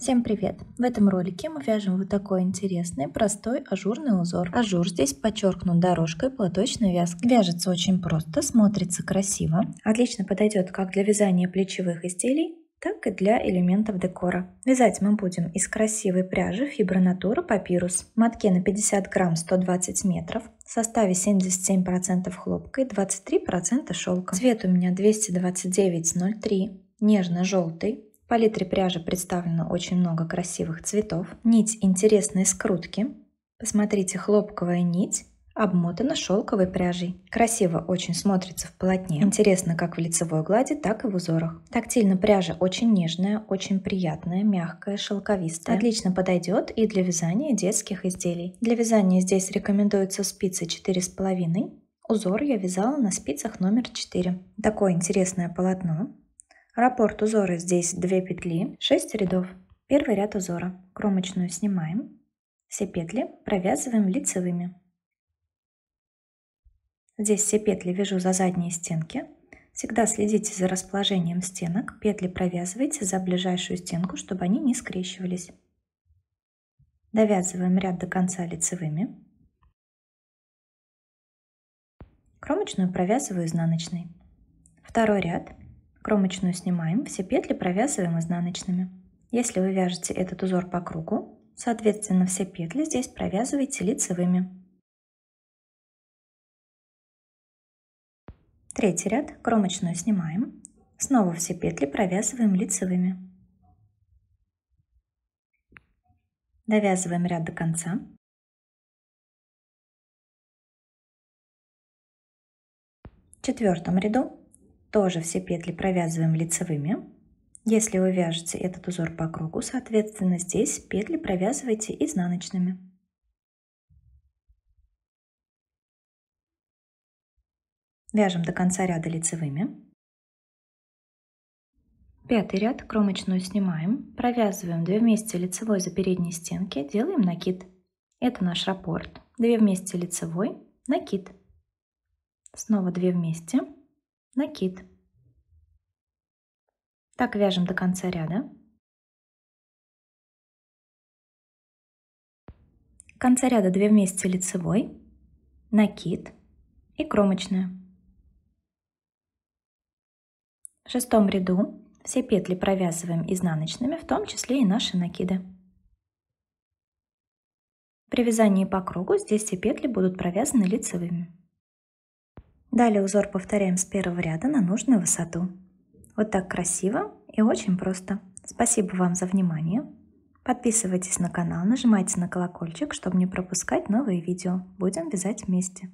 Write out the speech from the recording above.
Всем привет! В этом ролике мы вяжем вот такой интересный, простой ажурный узор. Ажур здесь подчеркнут дорожкой платочной вязки. Вяжется очень просто, смотрится красиво. Отлично подойдет как для вязания плечевых изделий, так и для элементов декора. Вязать мы будем из красивой пряжи фибронатура папирус. Матке на 50 грамм 120 метров, в составе 77% хлопка и 23% шелка. Цвет у меня 229,03, нежно-желтый, палитре пряжи представлено очень много красивых цветов. Нить интересной скрутки. Посмотрите, хлопковая нить обмотана шелковой пряжей. Красиво очень смотрится в полотне. Интересно как в лицевой глади, так и в узорах. Тактильно пряжа очень нежная, очень приятная, мягкая, шелковистая. Отлично подойдет и для вязания детских изделий. Для вязания здесь рекомендуется спицы 4,5. Узор я вязала на спицах номер 4. Такое интересное полотно. Раппорт узора здесь 2 петли, 6 рядов. Первый ряд узора. Кромочную снимаем. Все петли провязываем лицевыми. Здесь все петли вяжу за задние стенки. Всегда следите за расположением стенок. Петли провязывайте за ближайшую стенку, чтобы они не скрещивались. Довязываем ряд до конца лицевыми. Кромочную провязываю изнаночной. Второй ряд Кромочную снимаем, все петли провязываем изнаночными. Если вы вяжете этот узор по кругу, соответственно все петли здесь провязывайте лицевыми. Третий ряд кромочную снимаем, снова все петли провязываем лицевыми. Довязываем ряд до конца. В четвертом ряду тоже все петли провязываем лицевыми. Если вы вяжете этот узор по кругу, соответственно, здесь петли провязывайте изнаночными. Вяжем до конца ряда лицевыми. Пятый ряд кромочную снимаем, провязываем 2 вместе лицевой за передние стенки, делаем накид. Это наш раппорт. 2 вместе лицевой, накид. Снова 2 вместе, накид. Так вяжем до конца ряда. Конца ряда 2 вместе лицевой, накид и кромочная. В шестом ряду все петли провязываем изнаночными, в том числе и наши накиды. При вязании по кругу здесь все петли будут провязаны лицевыми. Далее узор повторяем с первого ряда на нужную высоту. Вот так красиво и очень просто. Спасибо вам за внимание. Подписывайтесь на канал, нажимайте на колокольчик, чтобы не пропускать новые видео. Будем вязать вместе.